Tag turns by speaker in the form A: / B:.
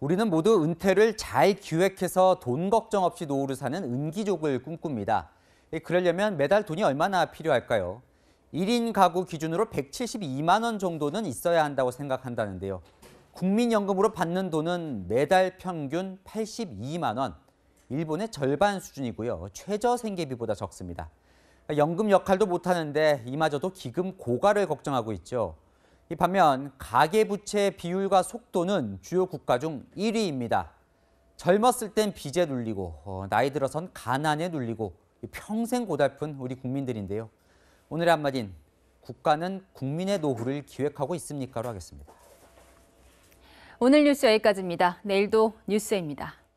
A: 우리는 모두 은퇴를 잘 기획해서 돈 걱정 없이 노후를 사는 은기족을 꿈꿉니다. 예, 그러려면 매달 돈이 얼마나 필요할까요? 1인 가구 기준으로 172만 원 정도는 있어야 한다고 생각한다는데요. 국민연금으로 받는 돈은 매달 평균 82만 원, 일본의 절반 수준이고요. 최저 생계비보다 적습니다. 연금 역할도 못하는데 이마저도 기금 고갈을 걱정하고 있죠. 이 반면 가계부채 비율과 속도는 주요 국가 중 1위입니다. 젊었을 땐 빚에 눌리고 어, 나이 들어선 가난에 눌리고 평생 고달픈 우리 국민들인데요. 오늘의 한마디인 국가는 국민의 노후를 기획하고 있습니까로 하겠습니다.
B: 오늘 뉴스 여기까지입니다. 내일도 뉴스입니다.